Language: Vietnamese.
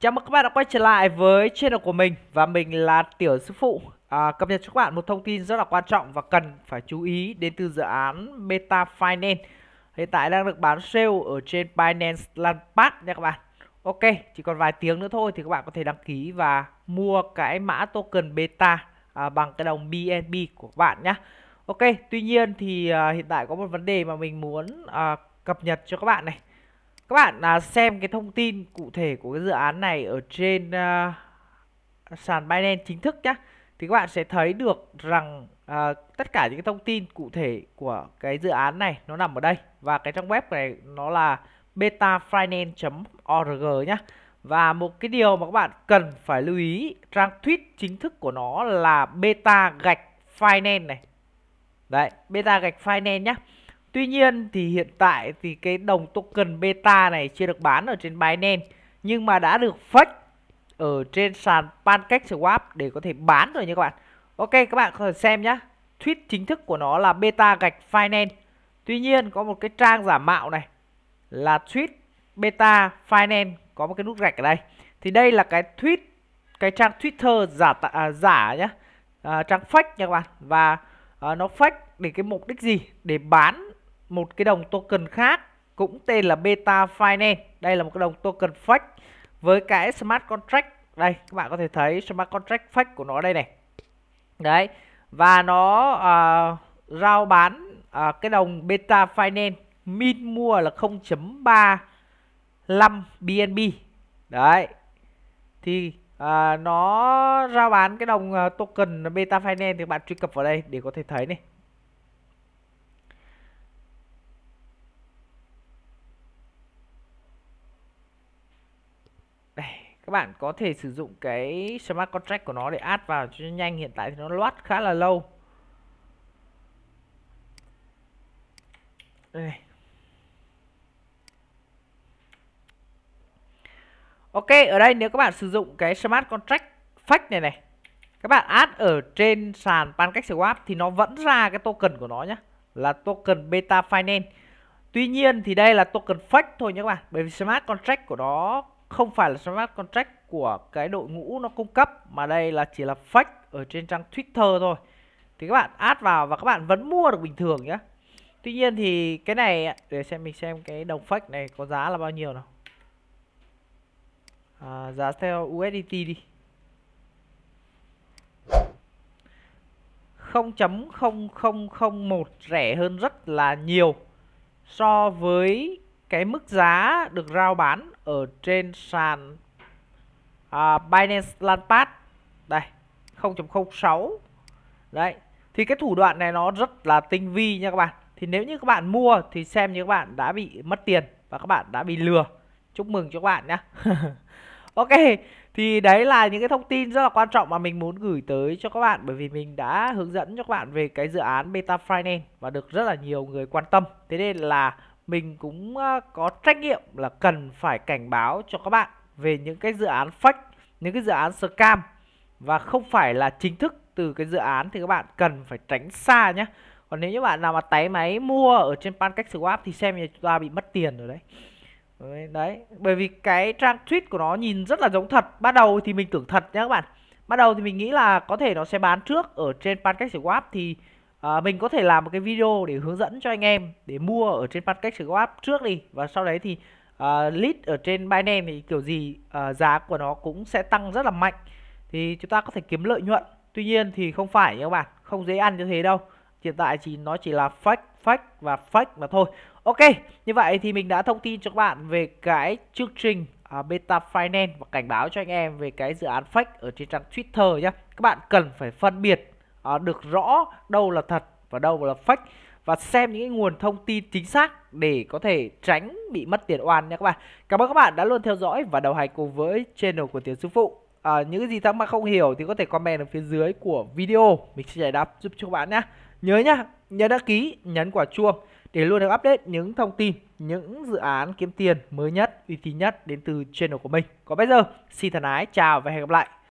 Chào mừng các bạn đã quay trở lại với channel của mình và mình là Tiểu Sư Phụ à, Cập nhật cho các bạn một thông tin rất là quan trọng và cần phải chú ý đến từ dự án Beta Finance Hiện tại đang được bán sale ở trên Binance Launchpad nha các bạn Ok, chỉ còn vài tiếng nữa thôi thì các bạn có thể đăng ký và mua cái mã token Beta à, bằng cái đồng BNB của các bạn nhé Ok, tuy nhiên thì à, hiện tại có một vấn đề mà mình muốn à, cập nhật cho các bạn này các bạn à, xem cái thông tin cụ thể của cái dự án này ở trên à, sàn Binance chính thức nhá thì các bạn sẽ thấy được rằng à, tất cả những cái thông tin cụ thể của cái dự án này nó nằm ở đây và cái trang web này nó là betafinance.org nhá và một cái điều mà các bạn cần phải lưu ý trang tweet chính thức của nó là beta gạch finance này đấy beta gạch finance nhá Tuy nhiên thì hiện tại thì cái đồng token beta này chưa được bán ở trên Binance nhưng mà đã được fetch ở trên sàn PancakeSwap để có thể bán rồi nha các bạn. Ok các bạn có thể xem nhá. Tweet chính thức của nó là beta gạch finance. Tuy nhiên có một cái trang giả mạo này là tweet beta finance có một cái nút gạch ở đây. Thì đây là cái tweet cái trang Twitter giả à, giả nhá. À, trang fake nha các bạn và à, nó fake để cái mục đích gì? Để bán một cái đồng token khác cũng tên là Beta Finance. Đây là một cái đồng token fake với cái smart contract. Đây, các bạn có thể thấy smart contract fake của nó đây này. Đấy. Và nó à, rao bán à, cái đồng Beta Finance min mua là 0.35 BNB. Đấy. Thì à, nó giao bán cái đồng à, token Beta Finance thì các bạn truy cập vào đây để có thể thấy này. Đây, các bạn có thể sử dụng cái smart contract của nó để add vào cho nhanh. Hiện tại thì nó loát khá là lâu. Đây. Ok, ở đây nếu các bạn sử dụng cái smart contract fake này này các bạn add ở trên sàn PancakeSwap thì nó vẫn ra cái token của nó nhé là token Beta Finance. Tuy nhiên thì đây là token fake thôi nhé các bạn, bởi vì smart contract của nó không phải là smart contract của cái đội ngũ nó cung cấp mà đây là chỉ là fake ở trên trang Twitter thôi thì các bạn add vào và các bạn vẫn mua được bình thường nhá. Tuy nhiên thì cái này để xem mình xem cái đồng fake này có giá là bao nhiêu nào à, giá theo USDT đi 0.0001 rẻ hơn rất là nhiều so với cái mức giá được rao bán ở trên sàn uh, Binance Launchpad đây 0.06 đấy thì cái thủ đoạn này nó rất là tinh vi nha các bạn thì nếu như các bạn mua thì xem như các bạn đã bị mất tiền và các bạn đã bị lừa chúc mừng cho các bạn nhé ok thì đấy là những cái thông tin rất là quan trọng mà mình muốn gửi tới cho các bạn bởi vì mình đã hướng dẫn cho các bạn về cái dự án beta finance và được rất là nhiều người quan tâm thế nên là mình cũng à, có trách nhiệm là cần phải cảnh báo cho các bạn về những cái dự án fake, những cái dự án scam và không phải là chính thức từ cái dự án thì các bạn cần phải tránh xa nhé. Còn nếu như bạn nào mà tái máy mua ở trên Pancake Swap thì xem như chúng ta bị mất tiền rồi đấy. Đấy, bởi vì cái trang tweet của nó nhìn rất là giống thật. Bắt đầu thì mình tưởng thật nhé các bạn. Bắt đầu thì mình nghĩ là có thể nó sẽ bán trước ở trên Pancake Swap thì À, mình có thể làm một cái video để hướng dẫn cho anh em để mua ở trên mặt cách sử trước đi và sau đấy thì uh, à, list ở trên Binance thì kiểu gì uh, giá của nó cũng sẽ tăng rất là mạnh thì chúng ta có thể kiếm lợi nhuận tuy nhiên thì không phải các bạn không dễ ăn như thế đâu hiện tại chỉ nó chỉ là fake fake và fake mà thôi ok như vậy thì mình đã thông tin cho các bạn về cái chương trình uh, beta finance và cảnh báo cho anh em về cái dự án fake ở trên trang twitter nhé các bạn cần phải phân biệt Ờ, được rõ đâu là thật và đâu là fake và xem những nguồn thông tin chính xác để có thể tránh bị mất tiền oan nha các bạn. Cảm ơn các bạn đã luôn theo dõi và đồng hành cùng với channel của Tiến Sư Phụ. À, những cái gì thắc mắc không hiểu thì có thể comment ở phía dưới của video mình sẽ giải đáp giúp cho các bạn nhé. Nhớ nhá, nhớ đăng ký, nhấn quả chuông để luôn được update những thông tin, những dự án kiếm tiền mới nhất, uy tín nhất đến từ channel của mình. Còn bây giờ, xin thân ái, chào và hẹn gặp lại.